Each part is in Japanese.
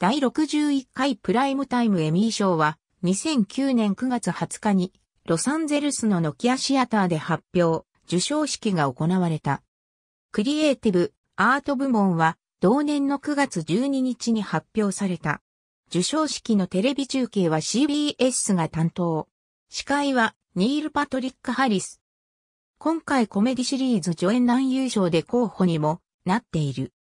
第61回プライムタイムエミー賞は2009年9月20日にロサンゼルスのノキアシアターで発表、受賞式が行われた。クリエイティブ、アート部門は同年の9月12日に発表された。受賞式のテレビ中継は CBS が担当。司会はニール・パトリック・ハリス。今回コメディシリーズ助演男優賞で候補にもなっている。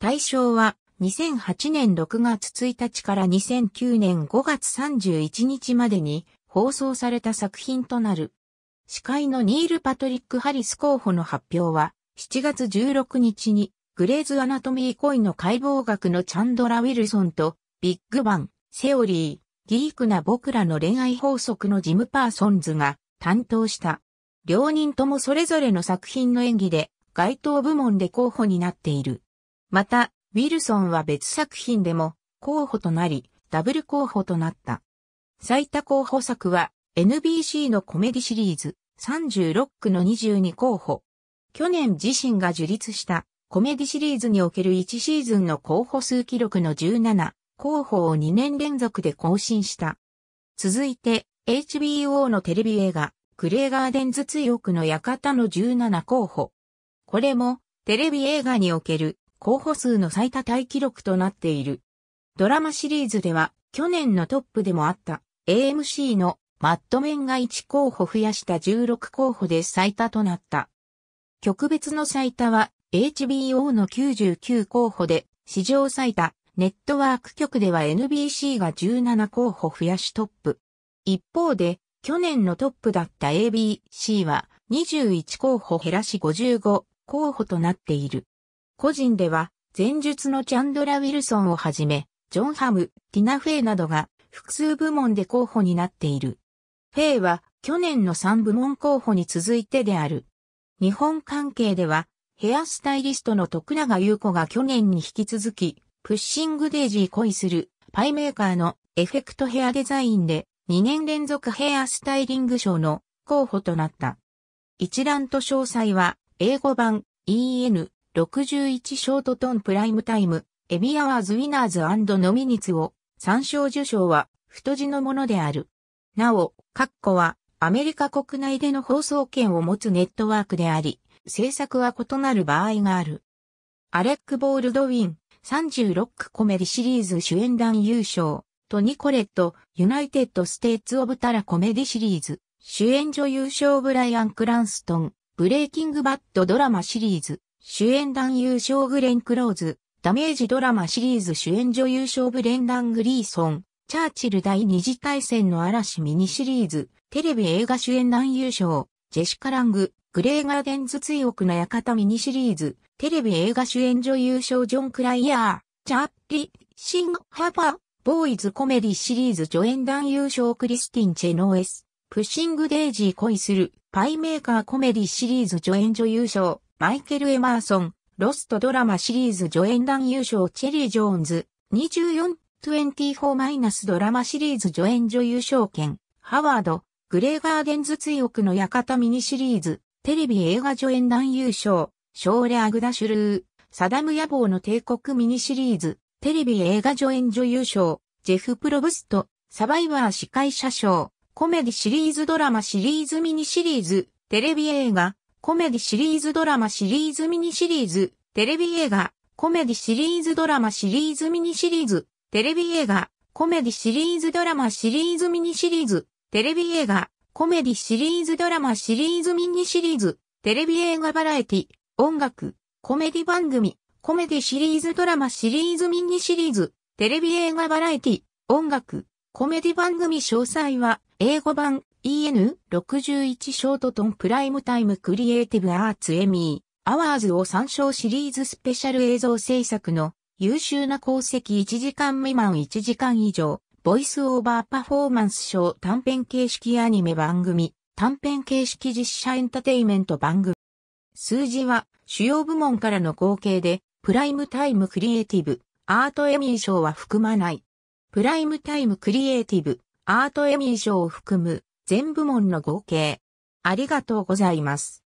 対象は2008年6月1日から2009年5月31日までに放送された作品となる。司会のニール・パトリック・ハリス候補の発表は7月16日にグレーズ・アナトミー・コイの解剖学のチャンドラ・ウィルソンとビッグバン、セオリー、ギークな僕らの恋愛法則のジム・パーソンズが担当した。両人ともそれぞれの作品の演技で該当部門で候補になっている。また、ウィルソンは別作品でも候補となり、ダブル候補となった。最多候補作は NBC のコメディシリーズ36区の22候補。去年自身が樹立したコメディシリーズにおける1シーズンの候補数記録の17候補を2年連続で更新した。続いて HBO のテレビ映画クレーガーデンズ強クの館の17候補。これもテレビ映画における候補数の最多タイ記録となっている。ドラマシリーズでは、去年のトップでもあった AMC のマットメンが1候補増やした16候補で最多となった。曲別の最多は HBO の99候補で史上最多、ネットワーク局では NBC が17候補増やしトップ。一方で、去年のトップだった ABC は21候補減らし55候補となっている。個人では、前述のチャンドラ・ウィルソンをはじめ、ジョン・ハム、ティナ・フェイなどが複数部門で候補になっている。フェイは去年の3部門候補に続いてである。日本関係では、ヘアスタイリストの徳永優子が去年に引き続き、プッシングデイジー恋する、パイメーカーのエフェクトヘアデザインで、2年連続ヘアスタイリング賞の候補となった。一覧と詳細は、英語版 EN 61ショートトンプライムタイム、エミアワーズウィナーズノミニツを、参照受賞は、太字のものである。なお、カッコは、アメリカ国内での放送権を持つネットワークであり、制作は異なる場合がある。アレック・ボールドウィン、36区コメディシリーズ主演団優勝、トニコレット、ユナイテッド・ステーツ・オブ・タラコメディシリーズ、主演女優賞ブライアン・クランストン、ブレイキングバッドドラマシリーズ、主演男優賞グレン・クローズ、ダメージドラマシリーズ主演女優賞ブレンダン・グリーソン、チャーチル第二次大戦の嵐ミニシリーズ、テレビ映画主演男優賞、ジェシカ・ラング、グレーガーデンズ追憶の館ミニシリーズ、テレビ映画主演女優賞ジョン・クライヤー、チャーリ、シンハーパー、ボーイズコメディシリーズ助演男優賞クリスティン・チェノーエス、プッシング・デイジー恋する、パイメーカーコメディシリーズ助演女優賞、マイケル・エマーソン、ロストドラマシリーズ助演男優賞チェリー・ジョーンズ、24-24- ドラマシリーズ助演女優賞券、ハワード、グレーガーデンズ追憶の館ミニシリーズ、テレビ映画助演男優賞、ショーレ・アグダ・シュルー、サダム野望の帝国ミニシリーズ、テレビ映画助演女優賞、ジェフ・プロブスト、サバイバー司会者賞、コメディシリーズドラマシリーズミニシリーズ、テレビ映画、コメディシリーズドラマシリーズミニシリーズ、テレビ映画、コメディシリーズドラマシリーズミニシリーズ、テレビ映画、コメディシリーズドラマシリーズミニシリーズ、テレビ映画、コメディシリーズドラマシリーズミニシリーズ、テレビ映画バラエティ、音楽、コメディ番組、コメディシリーズドラマシリーズミニシリーズ、テレビ映画バラエティ、音楽、コメディ番組詳細は、英語版、EN61 ショートトンプライムタイムクリエイティブアーツエミーアワーズを参照シリーズスペシャル映像制作の優秀な功績1時間未満1時間以上、ボイスオーバーパフォーマンス賞短編形式アニメ番組、短編形式実写エンタテイメント番組。数字は主要部門からの合計で、プライムタイムクリエイティブ、アートエミー賞は含まない。プライムタイムクリエイティブ、アートエミー賞を含む全部門の合計。ありがとうございます。